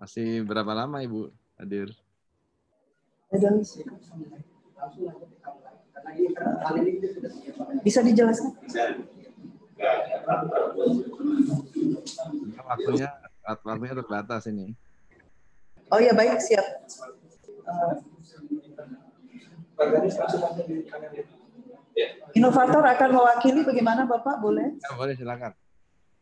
Masih berapa lama Ibu hadir? Bisa dijelaskan? Bisa. waktunya waktunya terbatas ini. Oh ya baik siap. Inovator akan mewakili bagaimana Bapak boleh? Ya, boleh silakan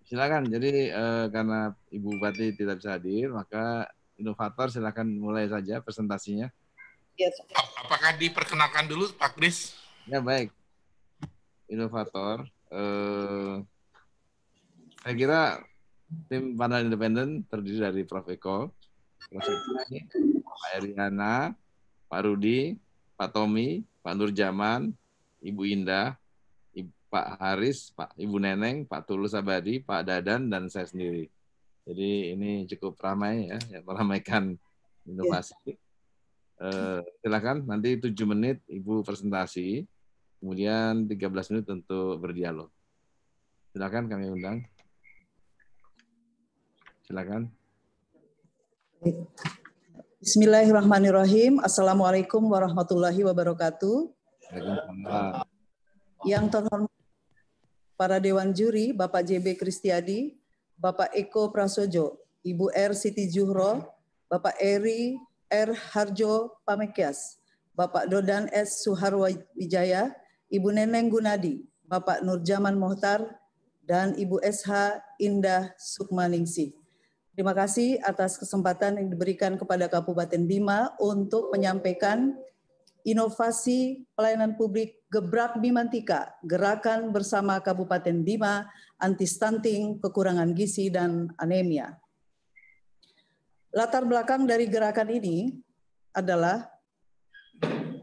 silakan. Jadi uh, karena Ibu Bupati tidak bisa hadir, maka inovator silakan mulai saja presentasinya. Yes. Iya, apakah diperkenalkan dulu Pak Kris? Ya baik. Inovator. Uh, saya kira tim panel independen terdiri dari Prof. Eko, Prof. Eki, Pak Eriana, Pak Rudi, Pak Tommy, Pak Nur Jaman, Ibu Indah, Pak Haris, Pak Ibu Neneng, Pak Tulus Abadi, Pak Dadan, dan saya sendiri. Jadi ini cukup ramai ya, yang meramaikan inovasi. Yeah. Iya. Uh, silakan nanti 7 menit Ibu presentasi, kemudian 13 menit untuk berdialog. Silakan kami undang. Silakan. Bismillahirrahmanirrahim. Assalamualaikum warahmatullahi wabarakatuh. Yang terhormat para Dewan Juri Bapak JB Kristiadi, Bapak Eko Prasojo, Ibu R. Siti Juhro, Bapak Eri R. Harjo Pamekias, Bapak Dodan S. Suharwijaya, Ibu Neneng Gunadi, Bapak Nurjaman Mohtar, dan Ibu SH Indah Sukmaningsih. Terima kasih atas kesempatan yang diberikan kepada Kabupaten Bima untuk menyampaikan Inovasi Pelayanan Publik Gebrak Bimantika, Gerakan Bersama Kabupaten Bima, Anti Stunting, Kekurangan Gizi, dan Anemia. Latar belakang dari gerakan ini adalah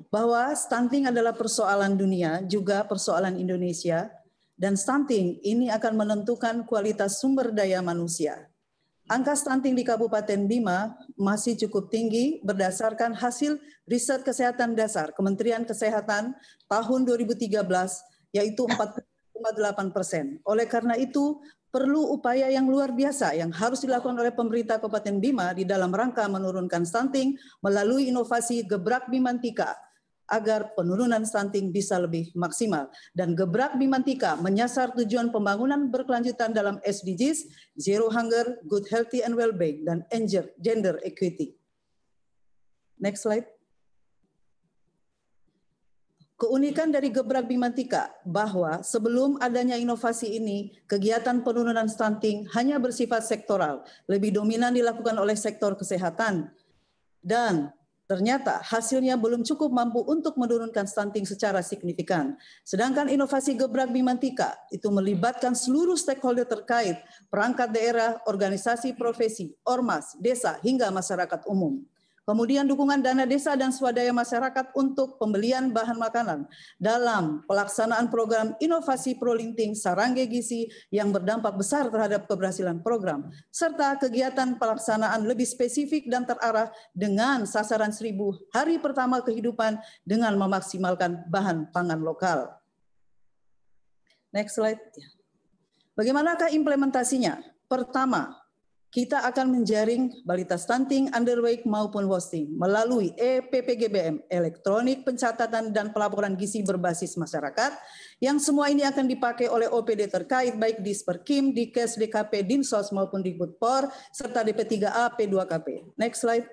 bahwa stunting adalah persoalan dunia, juga persoalan Indonesia, dan stunting ini akan menentukan kualitas sumber daya manusia. Angka stunting di Kabupaten Bima masih cukup tinggi berdasarkan hasil riset kesehatan dasar Kementerian Kesehatan tahun 2013 yaitu 4,8 persen. Oleh karena itu, perlu upaya yang luar biasa yang harus dilakukan oleh pemerintah Kabupaten Bima di dalam rangka menurunkan stunting melalui inovasi gebrak bimantika agar penurunan stunting bisa lebih maksimal. Dan Gebrak Bimantika menyasar tujuan pembangunan berkelanjutan dalam SDGs, Zero Hunger, Good Healthy and well being dan Gender Equity. Next slide. Keunikan dari Gebrak Bimantika bahwa sebelum adanya inovasi ini, kegiatan penurunan stunting hanya bersifat sektoral, lebih dominan dilakukan oleh sektor kesehatan. Dan Ternyata hasilnya belum cukup mampu untuk menurunkan stunting secara signifikan. Sedangkan inovasi gebrak bimantika itu melibatkan seluruh stakeholder terkait, perangkat daerah, organisasi profesi, ormas, desa, hingga masyarakat umum. Kemudian dukungan dana desa dan swadaya masyarakat untuk pembelian bahan makanan dalam pelaksanaan program inovasi prolinting Sarangge Gizi yang berdampak besar terhadap keberhasilan program serta kegiatan pelaksanaan lebih spesifik dan terarah dengan sasaran seribu hari pertama kehidupan dengan memaksimalkan bahan pangan lokal. Next slide. Bagaimanakah implementasinya? Pertama, kita akan menjaring balita stunting, underweight maupun wasting melalui EPPGBM, elektronik pencatatan dan pelaporan gizi berbasis masyarakat, yang semua ini akan dipakai oleh OPD terkait baik di Sperkim, di KES, DKP, Dinsos maupun di Budpor, serta DP3A, P2KP. Next slide.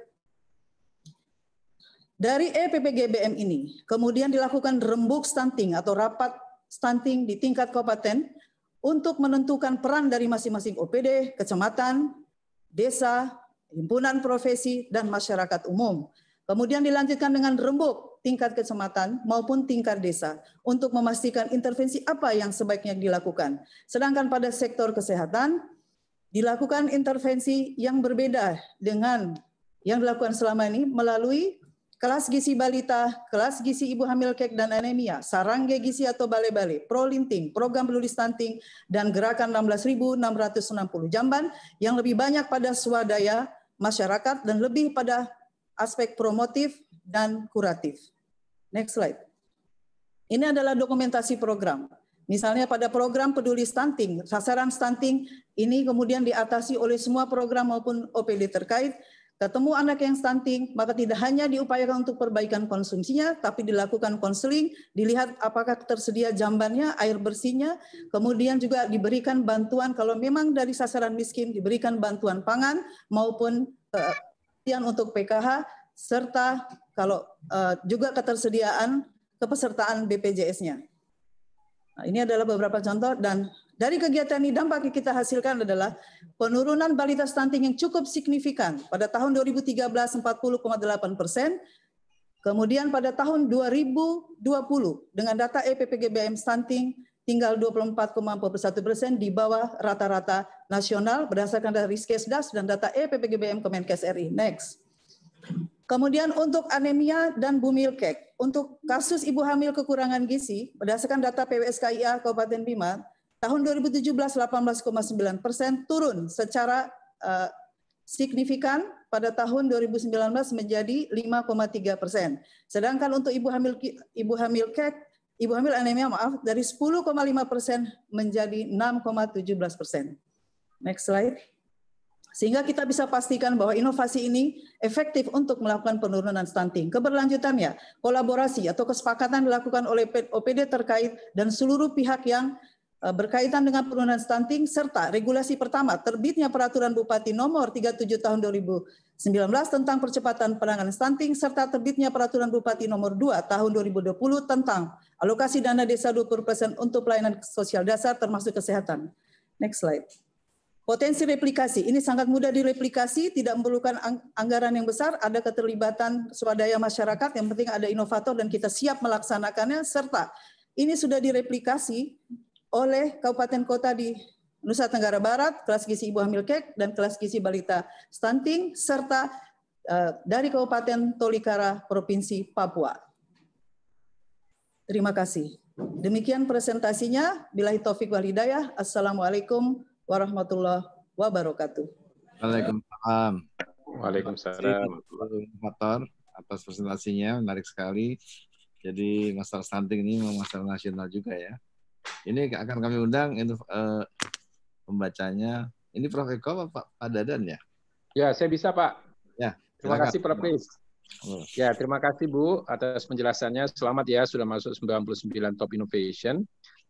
Dari EPPGBM ini, kemudian dilakukan rembuk stunting atau rapat stunting di tingkat kabupaten untuk menentukan peran dari masing-masing OPD, kecamatan, desa, himpunan profesi, dan masyarakat umum. Kemudian dilanjutkan dengan rembuk tingkat kecamatan maupun tingkat desa untuk memastikan intervensi apa yang sebaiknya dilakukan. Sedangkan pada sektor kesehatan, dilakukan intervensi yang berbeda dengan yang dilakukan selama ini melalui kelas gizi balita, kelas gizi ibu hamil kek dan anemia, sarangge gizi atau bale-bale, prolinting, program peduli stunting, dan gerakan 16.660 jamban yang lebih banyak pada swadaya masyarakat dan lebih pada aspek promotif dan kuratif. Next slide. Ini adalah dokumentasi program. Misalnya pada program peduli stunting, sasaran stunting ini kemudian diatasi oleh semua program maupun OPD terkait Ketemu anak yang stunting, maka tidak hanya diupayakan untuk perbaikan konsumsinya, tapi dilakukan konseling, dilihat apakah tersedia jambannya, air bersihnya, kemudian juga diberikan bantuan kalau memang dari sasaran miskin diberikan bantuan pangan maupun kemudian eh, untuk PKH serta kalau eh, juga ketersediaan kepesertaan BPJS-nya. Nah, ini adalah beberapa contoh dan dari kegiatan ini dampak yang kita hasilkan adalah penurunan balita stunting yang cukup signifikan. Pada tahun 2013 40,8 persen, kemudian pada tahun 2020 dengan data EPPGBM stunting tinggal 24,41 persen di bawah rata-rata nasional berdasarkan dari Riskesdas dan data EPPGBM Kemenkes RI. Next. Kemudian untuk anemia dan bumilkek, untuk kasus ibu hamil kekurangan gizi berdasarkan data PWSKIA Kabupaten Bima Tahun 2017 18,9 persen turun secara uh, signifikan pada tahun 2019 menjadi 5,3 persen. Sedangkan untuk ibu hamil ibu hamil kek ibu hamil anemia maaf dari 10,5 persen menjadi 6,17 persen. Next slide. Sehingga kita bisa pastikan bahwa inovasi ini efektif untuk melakukan penurunan stunting. Keberlanjutannya, kolaborasi atau kesepakatan dilakukan oleh OPD terkait dan seluruh pihak yang Eh, berkaitan dengan penurunan stunting serta regulasi pertama terbitnya peraturan Bupati nomor 37 tahun 2019 tentang percepatan penanganan stunting serta terbitnya peraturan Bupati nomor 2 tahun 2020 tentang alokasi dana desa 20% untuk pelayanan sosial dasar termasuk kesehatan. Next slide. Potensi replikasi ini sangat mudah direplikasi, tidak memerlukan anggaran yang besar, ada keterlibatan swadaya masyarakat, yang penting ada inovator dan kita siap melaksanakannya serta ini sudah direplikasi oleh kabupaten kota di Nusa Tenggara Barat, kelas gizi ibu hamil kek dan kelas gizi balita stunting serta eh, dari Kabupaten Tolikara Provinsi Papua. Terima kasih. Demikian presentasinya. Bila taufik wal hidayah. Assalamualaikum warahmatullahi wabarakatuh. Waalaikumsalam. Waalaikumsalam. Motor atas presentasinya menarik sekali. Jadi masalah stunting ini masalah nasional juga ya. Ini akan kami undang untuk uh, eh, pembacanya. Ini Prof Eko apa Pak, Pak Dadan ya? Ya, saya bisa Pak. Ya, terima kasih Prof. Ya, terima kasih Bu atas penjelasannya. Selamat ya sudah masuk 99 top innovation.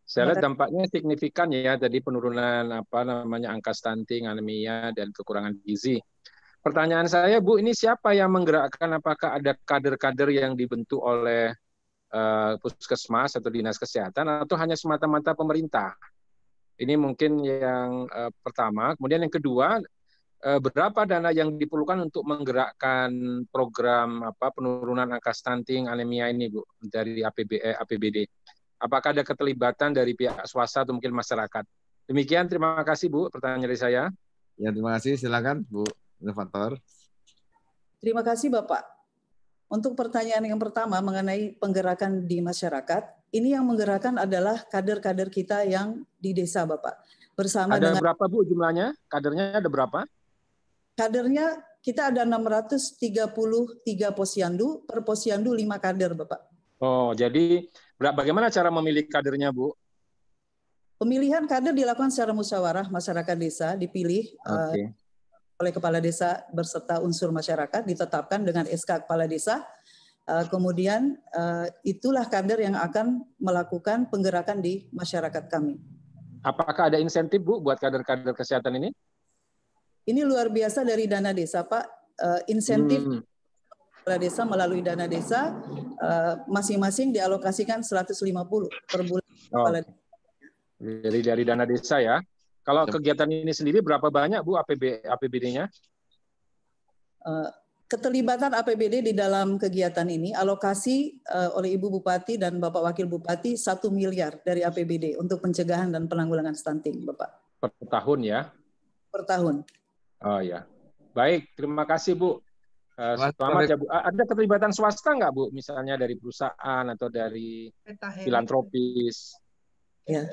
Saya lihat dampaknya signifikan ya tadi penurunan apa namanya angka stunting, anemia dan kekurangan gizi. Pertanyaan saya Bu, ini siapa yang menggerakkan? Apakah ada kader-kader yang dibentuk oleh Eh, puskesmas atau dinas kesehatan atau hanya semata-mata pemerintah. Ini mungkin yang eh, pertama. Kemudian yang kedua, uh, berapa dana yang diperlukan untuk menggerakkan program apa penurunan angka stunting anemia ini, Bu, dari APB, APBD? Apakah ada keterlibatan dari pihak swasta atau mungkin masyarakat? Demikian, terima kasih Bu pertanyaan dari saya. Ya, terima kasih. Silakan Bu Inovator. Terima kasih Bapak. Untuk pertanyaan yang pertama mengenai penggerakan di masyarakat, ini yang menggerakkan adalah kader-kader kita yang di desa, Bapak. Bersama ada dengan berapa Bu jumlahnya? Kadernya ada berapa? Kadernya kita ada 633 posyandu, per posyandu 5 kader, Bapak. Oh, jadi bagaimana cara memilih kadernya, Bu? Pemilihan kader dilakukan secara musyawarah masyarakat desa dipilih eh, okay. uh, oleh kepala desa berserta unsur masyarakat ditetapkan dengan SK kepala desa. Eh, kemudian eh, itulah kader yang akan melakukan penggerakan di masyarakat kami. Apakah ada insentif Bu buat kader-kader kesehatan ini? Ini luar biasa dari dana desa Pak. Eh, insentif hmm. kepala desa melalui dana desa masing-masing dialokasikan 150 per bulan oh. kepala desa. Jadi dari dana desa ya. Kalau kegiatan ini sendiri berapa banyak Bu APB APBD-nya? Eh, keterlibatan APBD di dalam kegiatan ini alokasi eh, oleh Ibu Bupati dan Bapak Wakil Bupati satu miliar dari APBD untuk pencegahan dan penanggulangan stunting, Bapak. Per tahun ya? Per tahun. Oh ya. Baik, terima kasih Bu. Eh, selamat ya Bu. Ada keterlibatan swasta nggak Bu? Misalnya dari perusahaan atau dari filantropis? Ya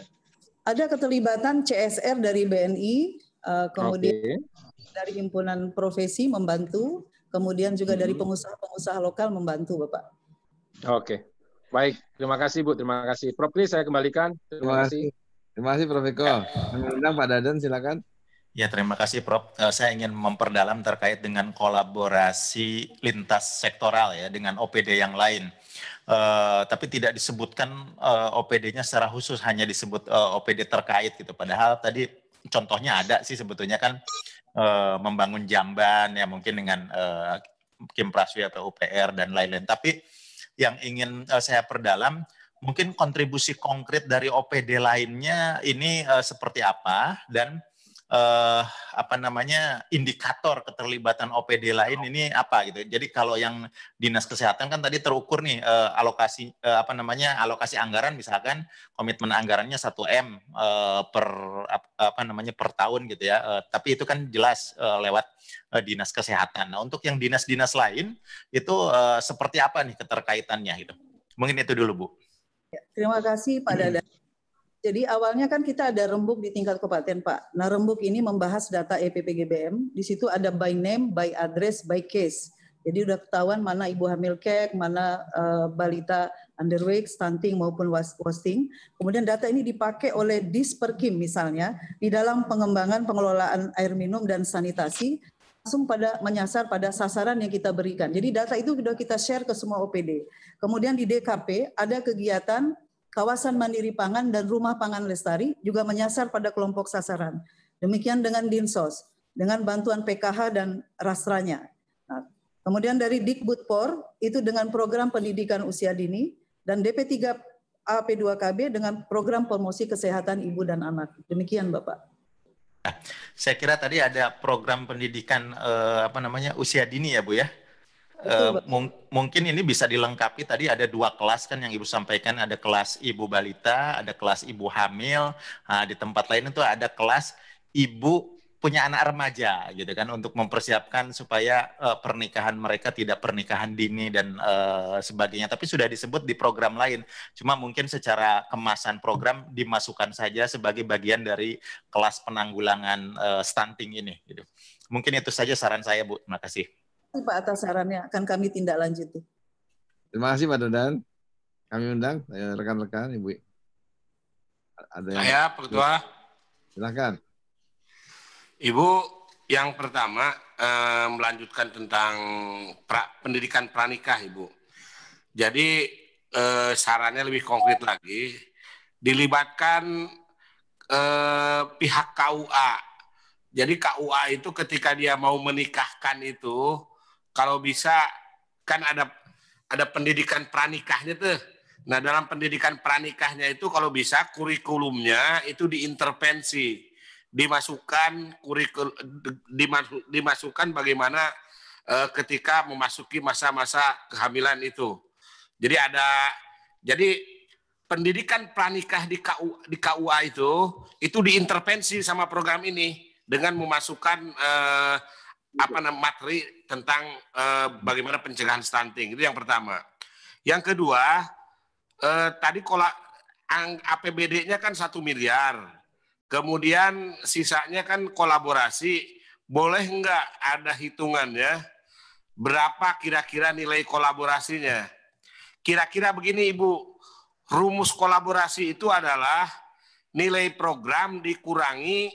ada keterlibatan CSR dari BNI, eh, kemudian okay. dari himpunan profesi membantu, kemudian juga dari hmm. pengusaha-pengusaha lokal membantu, Bapak. Oke, okay. baik. Terima kasih Bu, terima kasih. Prof Kri saya kembalikan. Terima, terima kasih. Terima kasih Prof Eko. Mengundang Pak Dadan silakan. Ya, terima kasih Prof. Eh, saya ingin memperdalam terkait dengan kolaborasi lintas sektoral ya dengan OPD yang lain. Uh, tapi tidak disebutkan uh, eh, OPD-nya secara khusus, hanya disebut uh, eh, OPD terkait gitu. Padahal tadi contohnya ada sih sebetulnya kan uh, membangun jamban ya mungkin dengan uh, Kim Praswi atau UPR dan lain-lain. Tapi yang ingin uh, saya perdalam mungkin kontribusi konkret dari OPD lainnya ini uh, seperti apa dan eh, apa namanya indikator keterlibatan OPD lain ini apa gitu. Jadi kalau yang dinas kesehatan kan tadi terukur nih eh, alokasi eh, apa namanya alokasi anggaran misalkan komitmen anggarannya 1 m eh, per apa namanya per tahun gitu ya. Eh, tapi itu kan jelas eh, lewat eh, dinas kesehatan. Nah untuk yang dinas-dinas lain itu eh, seperti apa nih keterkaitannya gitu. Mungkin itu dulu Bu. Ya, terima kasih Pak Dadan. Hmm jadi awalnya kan kita ada rembuk di tingkat kabupaten, Pak. Nah, rembuk ini membahas data EPPGBM. Di situ ada by name, by address, by case. Jadi udah ketahuan mana ibu hamil kek, mana uh, balita underweight, stunting maupun wasting. Kemudian data ini dipakai oleh Disperkim misalnya di dalam pengembangan pengelolaan air minum dan sanitasi langsung pada menyasar pada sasaran yang kita berikan. Jadi data itu sudah kita share ke semua OPD. Kemudian di DKP ada kegiatan kawasan mandiri pangan dan rumah pangan lestari juga menyasar pada kelompok sasaran. Demikian dengan Dinsos, dengan bantuan PKH dan Rastranya. Nah, kemudian dari Dikbudpor itu dengan program pendidikan usia dini dan DP3 AP2KB dengan program promosi kesehatan ibu dan anak. Demikian Bapak. Nah, Saya kira tadi ada program pendidikan eh, apa namanya usia dini ya Bu ya Eh, mung mungkin ini bisa dilengkapi tadi ada dua kelas kan yang ibu sampaikan ada kelas ibu balita ada kelas ibu hamil nah, di tempat lain itu ada kelas ibu punya anak remaja gitu kan untuk mempersiapkan supaya uh, pernikahan mereka tidak pernikahan dini dan uh, sebagainya tapi sudah disebut di program lain cuma mungkin secara kemasan program dimasukkan saja sebagai bagian dari kelas penanggulangan uh, stunting ini gitu mungkin itu saja saran saya bu terima kasih kasih Pak atas sarannya. Akan kami tindak lanjuti. Terima kasih Pak Dodan. Kami undang eh, rekan-rekan Ibu. Ada yang... Saya Ketua. Silakan. Ibu yang pertama eh, melanjutkan tentang pra, pendidikan pranikah Ibu. Jadi eh, sarannya lebih konkret lagi dilibatkan eh, pihak KUA. Jadi KUA itu ketika dia mau menikahkan itu kalau bisa kan ada ada pendidikan pranikahnya tuh. Nah, dalam pendidikan pranikahnya itu kalau bisa kurikulumnya itu diintervensi, dimasukkan kurikul dimasukkan bagaimana eh, ketika memasuki masa-masa kehamilan itu. Jadi ada jadi pendidikan pranikah di KU, di KUA itu itu diintervensi sama program ini dengan memasukkan eh, apa namanya materi tentang eh, bagaimana pencegahan stunting. Itu yang pertama. Yang kedua, eh, tadi kolak APBD-nya kan satu miliar. Kemudian sisanya kan kolaborasi. Boleh nggak ada hitungannya? Berapa kira-kira nilai kolaborasinya? Kira-kira begini Ibu, rumus kolaborasi itu adalah nilai program dikurangi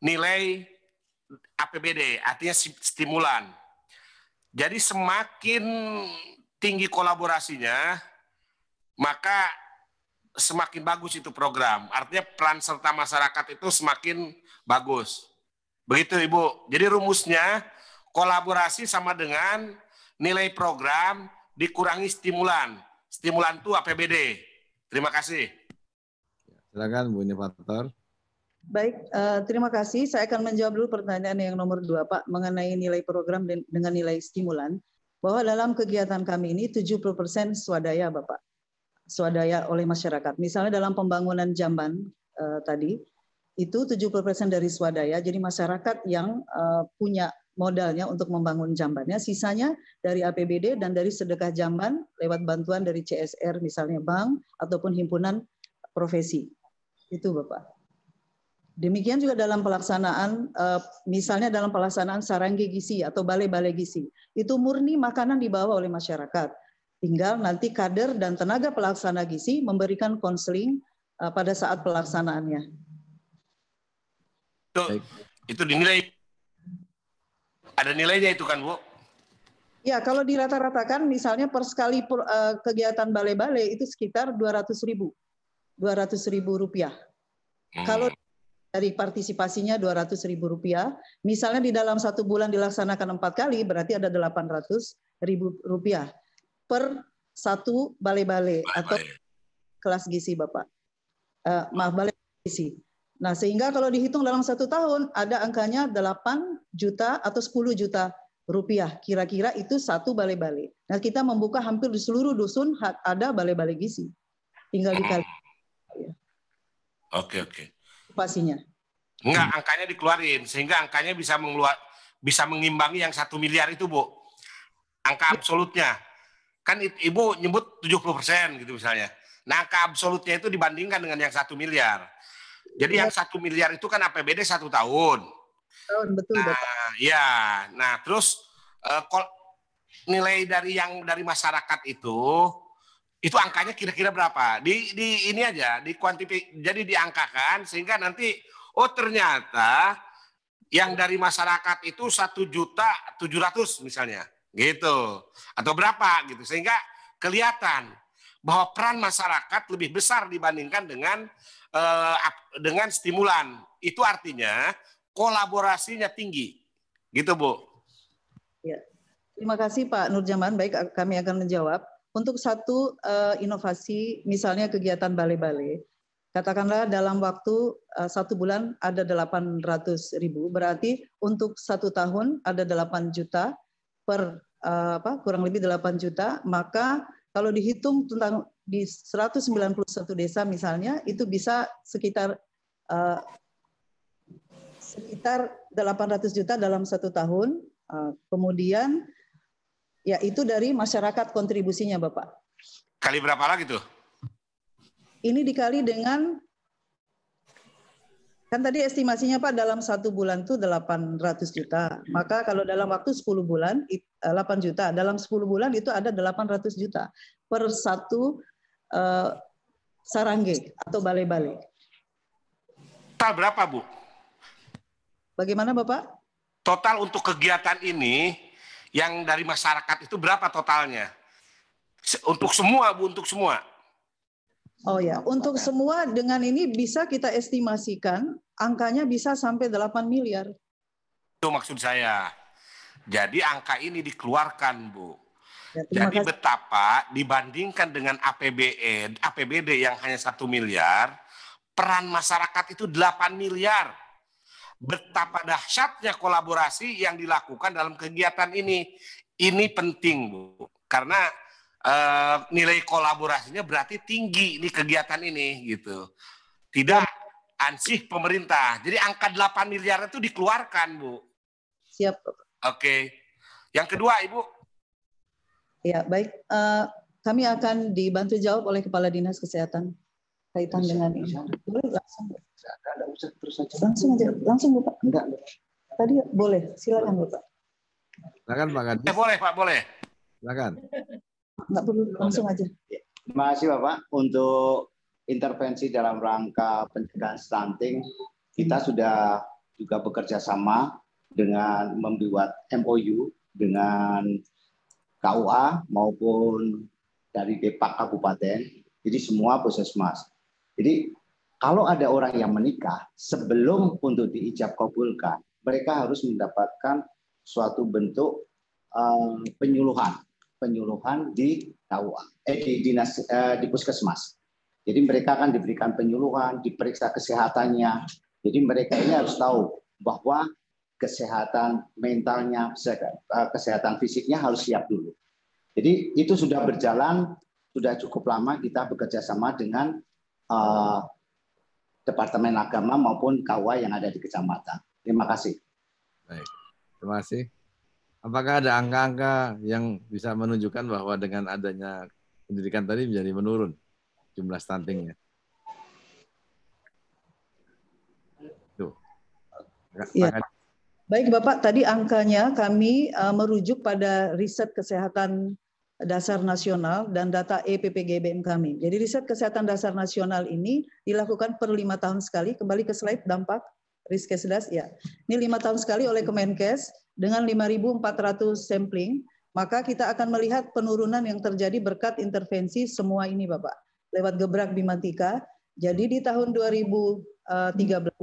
nilai APBD, artinya stimulan. Jadi semakin tinggi kolaborasinya, maka semakin bagus itu program. Artinya peran serta masyarakat itu semakin bagus. Begitu Ibu. Jadi rumusnya kolaborasi sama dengan nilai program dikurangi stimulan. Stimulan itu APBD. Terima kasih. Silakan Bu Nyepator. Baik, uh, terima kasih. Saya akan menjawab dulu pertanyaan yang nomor dua, Pak, mengenai nilai program dengan nilai stimulan. Bahwa dalam kegiatan kami ini 70% swadaya, Bapak. Swadaya oleh masyarakat. Misalnya dalam pembangunan jamban uh, tadi, itu 70% dari swadaya, jadi masyarakat yang uh, punya modalnya untuk membangun jambannya, sisanya dari APBD dan dari sedekah jamban lewat bantuan dari CSR misalnya bank ataupun himpunan profesi. Itu Bapak. Demikian juga dalam pelaksanaan, eh, misalnya dalam pelaksanaan saranggi gisi atau balai-balai gisi Itu murni makanan dibawa oleh masyarakat. Tinggal nanti kader dan tenaga pelaksana gisi memberikan konseling eh, pada saat pelaksanaannya. Itu, itu dinilai. Ada nilainya itu kan, Bu? Ya, kalau dirata-ratakan misalnya per sekali eh, kegiatan balai-balai itu sekitar 200 ribu. 200 ribu rupiah. Hmm. Kalau dari partisipasinya 200 ribu rupiah. Misalnya di dalam satu bulan dilaksanakan empat kali, berarti ada 800 ribu rupiah per satu balai-balai atau kelas gizi Bapak. Uh, maaf, balai gizi. Nah, sehingga kalau dihitung dalam satu tahun, ada angkanya 8 juta atau 10 juta rupiah. Kira-kira itu satu balai-balai. Nah, kita membuka hampir di seluruh dusun ada balai-balai gizi. Tinggal dikali. Oke, okay, oke. Okay pastinya Enggak, angkanya dikeluarin sehingga angkanya bisa mengeluar bisa mengimbangi yang satu miliar itu, Bu. Angka ya. absolutnya. Kan Ibu nyebut 70% gitu misalnya. Nah, angka absolutnya itu dibandingkan dengan yang satu miliar. Jadi ya. yang satu miliar itu kan APBD satu tahun. Tahun betul. Nah, betul. ya. Nah, terus eh, nilai dari yang dari masyarakat itu itu angkanya kira-kira berapa di di ini aja di kuantifi jadi diangkakan sehingga nanti oh ternyata yang dari masyarakat itu satu juta tujuh ratus misalnya gitu atau berapa gitu sehingga kelihatan bahwa peran masyarakat lebih besar dibandingkan dengan eh, dengan stimulan itu artinya kolaborasinya tinggi gitu bu ya. terima kasih Pak Nurjaman baik kami akan menjawab untuk satu uh, inovasi, misalnya kegiatan balai-balai, katakanlah dalam waktu uh, satu bulan ada 800 ribu, berarti untuk satu tahun ada 8 juta per uh, apa kurang lebih 8 juta, maka kalau dihitung tentang di 191 desa misalnya itu bisa sekitar uh, sekitar 800 juta dalam satu tahun. Uh, kemudian Ya, itu dari masyarakat kontribusinya, Bapak. Kali berapa lagi tuh? Ini dikali dengan kan tadi estimasinya Pak dalam satu bulan tuh 800 juta. Maka kalau dalam waktu 10 bulan 8 eh, juta. Dalam 10 bulan itu ada 800 juta per satu uh, sarangge atau balai-balai. Total berapa, Bu? Bagaimana, Bapak? Total untuk kegiatan ini yang dari masyarakat itu berapa totalnya? Untuk semua, Bu, untuk semua. Oh ya, untuk semua dengan ini bisa kita estimasikan angkanya bisa sampai 8 miliar. Itu maksud saya. Jadi angka ini dikeluarkan, Bu. Ya, Jadi kasih. betapa dibandingkan dengan APBN, e, APBD yang hanya satu miliar, peran masyarakat itu 8 miliar betapa dahsyatnya kolaborasi yang dilakukan dalam kegiatan ini. Ini penting, Bu. Karena e, nilai kolaborasinya berarti tinggi di kegiatan ini gitu. Tidak ansih pemerintah. Jadi angka 8 miliar itu dikeluarkan, Bu. Siap, Oke. Yang kedua, Ibu. Ya, baik. Uh, kami akan dibantu jawab oleh Kepala Dinas Kesehatan kaitan dengan bisa, ini. Boleh langsung. usah terus aja. Langsung aja, langsung Bapak. Enggak. Tadi boleh, silakan Bapak. Silakan Pak Gadis. Eh, boleh Pak, boleh. Silakan. Enggak perlu, langsung aja. Terima kasih Bapak untuk intervensi dalam rangka pencegahan stunting. Kita hmm. sudah juga bekerja sama dengan membuat MOU dengan KUA maupun dari Depak Kabupaten. Jadi semua puskesmas. Jadi kalau ada orang yang menikah sebelum untuk diijab kabulkan, mereka harus mendapatkan suatu bentuk eh, penyuluhan, penyuluhan di KUA, eh, di dinas eh, di puskesmas. Jadi mereka akan diberikan penyuluhan, diperiksa kesehatannya. Jadi mereka ini harus tahu bahwa kesehatan mentalnya, kesehatan eh, fisiknya harus siap dulu. Jadi itu sudah berjalan, sudah cukup lama kita bekerja sama dengan Eh, Departemen Agama maupun KUA yang ada di kecamatan. Terima kasih. Baik, terima kasih. Apakah ada angka-angka yang bisa menunjukkan bahwa dengan adanya pendidikan tadi menjadi menurun jumlah stuntingnya? Tuh. Ya. Baik Bapak, tadi angkanya kami uh, merujuk pada riset kesehatan dasar nasional dan data EPPGBM kami. Jadi riset kesehatan dasar nasional ini dilakukan per lima tahun sekali. Kembali ke slide dampak riskesdas ya. Ini lima tahun sekali oleh Kemenkes dengan 5.400 sampling. Maka kita akan melihat penurunan yang terjadi berkat intervensi semua ini Bapak. Lewat gebrak bimantika. Jadi di tahun 2013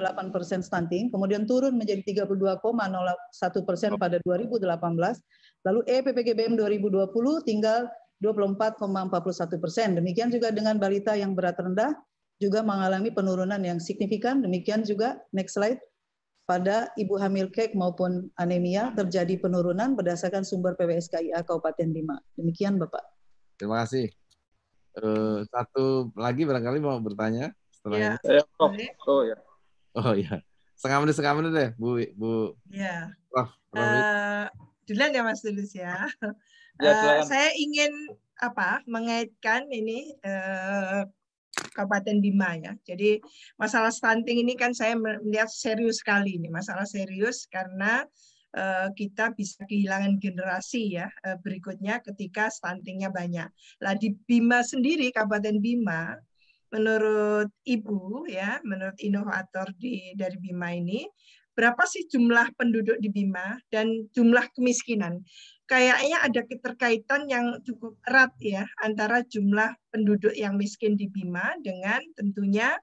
delapan persen stunting, kemudian turun menjadi 32,01 persen pada 2018, lalu EPPGBM 2020 tinggal 24,41 persen. Demikian juga dengan balita yang berat rendah juga mengalami penurunan yang signifikan. Demikian juga next slide pada ibu hamil kek maupun anemia terjadi penurunan berdasarkan sumber PWSKIA Kabupaten Bima. Demikian Bapak. Terima kasih. Uh, satu lagi barangkali mau bertanya setelah ya. ini. Oh, ya. Oh iya. Setengah menit, setengah menit deh, Bu. Bu. Iya. Oh, Uh, duluan ya Mas Tulus ya. ya uh, saya ingin apa mengaitkan ini uh, Kabupaten Bima ya. Jadi masalah stunting ini kan saya melihat serius sekali ini, masalah serius karena kita bisa kehilangan generasi ya berikutnya ketika stuntingnya banyak. Lah di Bima sendiri Kabupaten Bima menurut Ibu ya, menurut inovator di dari Bima ini, berapa sih jumlah penduduk di Bima dan jumlah kemiskinan? Kayaknya ada keterkaitan yang cukup erat ya antara jumlah penduduk yang miskin di Bima dengan tentunya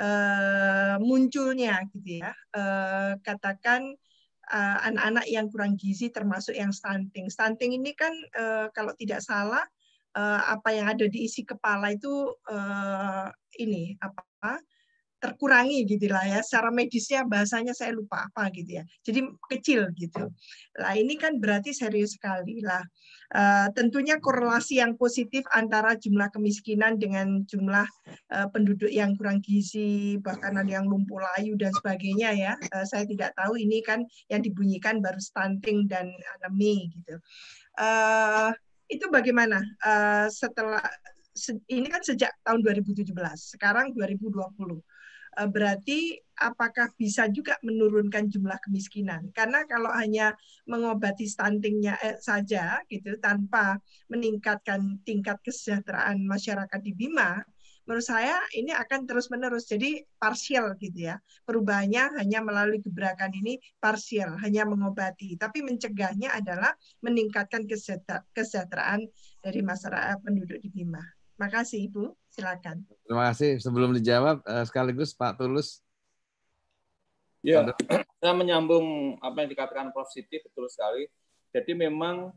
eh, munculnya gitu ya. eh, katakan eh, anak-anak yang kurang gizi termasuk yang stunting. Stunting ini kan eh, kalau tidak salah uh, apa yang ada di isi kepala itu uh, ini apa terkurangi gitu ya secara medisnya bahasanya saya lupa apa gitu ya jadi kecil gitu lah ini kan berarti serius sekali lah uh, tentunya korelasi yang positif antara jumlah kemiskinan dengan jumlah uh, penduduk yang kurang gizi bahkan ada yang lumpuh layu dan sebagainya ya uh, saya tidak tahu ini kan yang dibunyikan baru stunting dan anemi gitu uh, itu bagaimana uh, setelah se ini kan sejak tahun 2017, sekarang 2020. Uh, eh, berarti apakah bisa juga menurunkan jumlah kemiskinan? Karena kalau hanya mengobati stuntingnya eh, saja gitu tanpa meningkatkan tingkat kesejahteraan masyarakat di Bima, menurut saya ini akan terus-menerus. Jadi parsial gitu ya. Perubahannya hanya melalui gebrakan ini parsial, hanya mengobati. Tapi mencegahnya adalah meningkatkan kesejahteraan dari masyarakat penduduk di Bima. Makasih Ibu, silakan. Terima kasih. Sebelum dijawab, eh, sekaligus Pak Tulus. Ya, saya menyambung apa yang dikatakan Prof. Siti, betul sekali. Jadi memang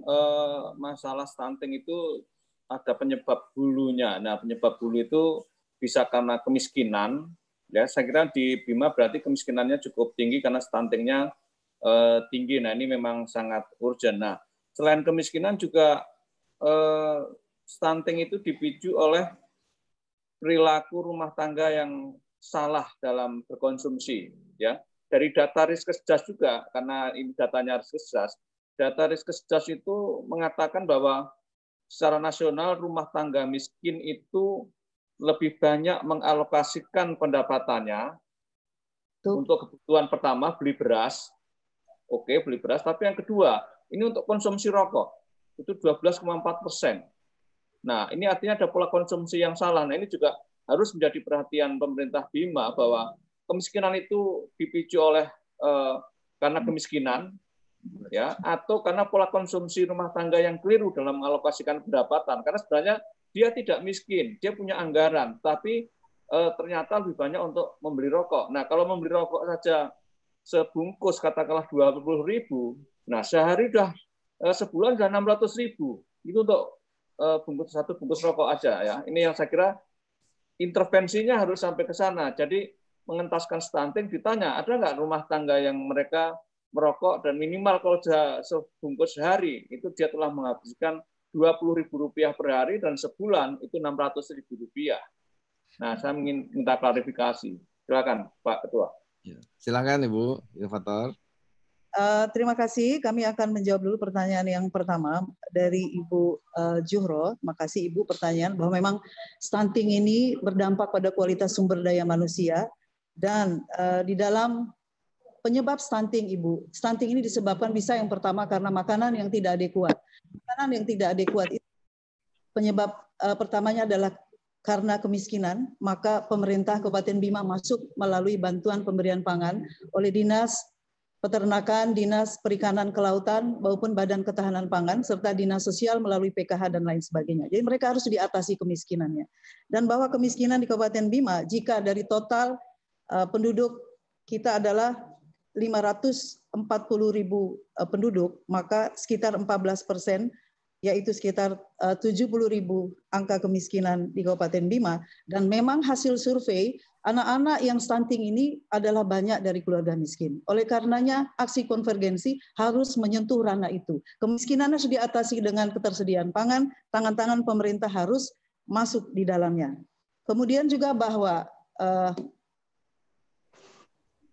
eh, masalah stunting itu ada penyebab bulunya. Nah, penyebab bulu itu bisa karena kemiskinan. Ya, saya kira di Bima berarti kemiskinannya cukup tinggi karena stuntingnya eh, tinggi. Nah, ini memang sangat urgent. Nah, selain kemiskinan juga eh, stunting itu dipicu oleh perilaku rumah tangga yang salah dalam berkonsumsi. Ya, dari data riskesjas juga karena ini datanya riskesjas. Data riskesjas itu mengatakan bahwa secara nasional rumah tangga miskin itu lebih banyak mengalokasikan pendapatannya Tuh. untuk kebutuhan pertama beli beras. Oke, beli beras, tapi yang kedua, ini untuk konsumsi rokok. Itu 12,4 persen. Nah, ini artinya ada pola konsumsi yang salah. Nah, ini juga harus menjadi perhatian pemerintah Bima bahwa kemiskinan itu dipicu oleh eh, karena kemiskinan, ya atau karena pola konsumsi rumah tangga yang keliru dalam mengalokasikan pendapatan karena sebenarnya dia tidak miskin dia punya anggaran tapi e, ternyata lebih banyak untuk membeli rokok nah kalau membeli rokok saja sebungkus katakanlah dua puluh ribu nah sehari sudah e, sebulan sudah enam ratus ribu itu untuk e, bungkus satu bungkus rokok aja ya ini yang saya kira intervensinya harus sampai ke sana jadi mengentaskan stunting ditanya ada nggak rumah tangga yang mereka merokok dan minimal kalau sudah sebungkus sehari itu dia telah menghabiskan Rp20.000 per hari dan sebulan itu Rp600.000. Nah, saya ingin minta klarifikasi. Silakan, Pak Ketua. Ya, silakan Ibu Inovator. Uh, eh, terima kasih. Kami akan menjawab dulu pertanyaan yang pertama dari Ibu uh, Juhro. Terima kasih Ibu pertanyaan bahwa memang stunting ini berdampak pada kualitas sumber daya manusia dan uh, di dalam Penyebab stunting Ibu. Stunting ini disebabkan bisa yang pertama karena makanan yang tidak adekuat. Makanan yang tidak adekuat itu penyebab uh, pertamanya adalah karena kemiskinan, maka pemerintah Kabupaten Bima masuk melalui bantuan pemberian pangan oleh Dinas Peternakan, Dinas Perikanan Kelautan, maupun Badan Ketahanan Pangan, serta Dinas Sosial melalui PKH dan lain sebagainya. Jadi mereka harus diatasi kemiskinannya. Dan bahwa kemiskinan di Kabupaten Bima, jika dari total uh, penduduk kita adalah 540 ribu eh, penduduk, maka sekitar 14 persen, yaitu sekitar 70 eh, ribu angka kemiskinan di Kabupaten Bima. Dan memang hasil survei, anak-anak yang stunting ini adalah banyak dari keluarga miskin. Oleh karenanya, aksi konvergensi harus menyentuh ranah itu. Kemiskinan harus diatasi dengan ketersediaan pangan, tangan-tangan pemerintah harus masuk di dalamnya. Kemudian juga bahwa uh,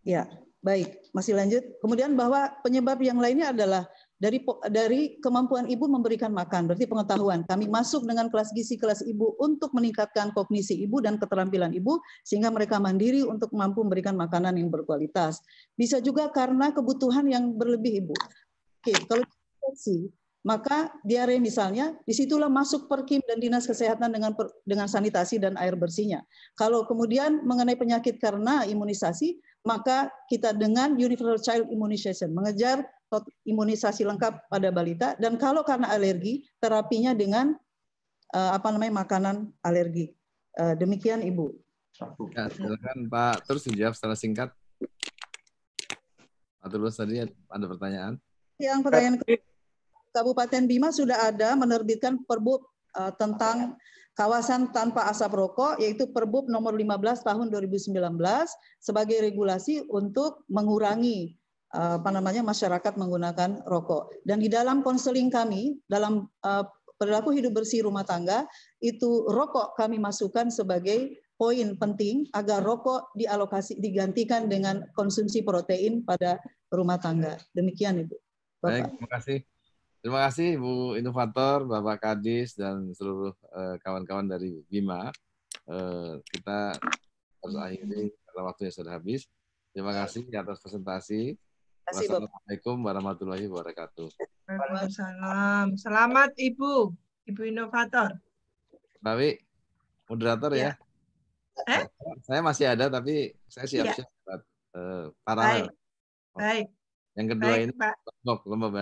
ya Baik, masih lanjut. Kemudian bahwa penyebab yang lainnya adalah dari dari kemampuan ibu memberikan makan, berarti pengetahuan. Kami masuk dengan kelas gizi kelas ibu untuk meningkatkan kognisi ibu dan keterampilan ibu sehingga mereka mandiri untuk mampu memberikan makanan yang berkualitas. Bisa juga karena kebutuhan yang berlebih ibu. Oke, kalau infeksi maka diare misalnya disitulah masuk Perkim dan dinas kesehatan dengan dengan sanitasi dan air bersihnya. Kalau kemudian mengenai penyakit karena imunisasi, maka kita dengan universal child immunization mengejar imunisasi lengkap pada balita dan kalau karena alergi terapinya dengan eh, apa namanya makanan alergi. Eh, demikian Ibu. Ya, silakan Pak terus dijawab secara singkat. Pak Tulus tadi ada pertanyaan. Yang pertanyaan Kabupaten Bima sudah ada menerbitkan perbu eh, tentang Kawasan tanpa asap rokok yaitu Perbup nomor 15 tahun 2019 sebagai regulasi untuk mengurangi eh, apa namanya masyarakat menggunakan rokok. Dan di dalam konseling kami dalam eh, perilaku hidup bersih rumah tangga itu rokok kami masukkan sebagai poin penting agar rokok dialokasi digantikan dengan konsumsi protein pada rumah tangga. Demikian Ibu. Bapak. Baik, terima kasih. Terima kasih Bu Inovator, Bapak Kadis, dan seluruh eh, kawan-kawan uh, dari Bima. Uh, kita harus hmm. akhiri karena waktunya sudah habis. Terima ya. kasih atas presentasi. Assalamualaikum Wassalamualaikum warahmatullahi wabarakatuh. Waalaikumsalam. Selamat Ibu, Ibu Inovator. Tapi moderator ya. ya. Eh? Saya masih ada tapi saya siap-siap. Ya. Uh, Baik. Baik. Yang kedua Baik, ini Pak. Lombok, Lombok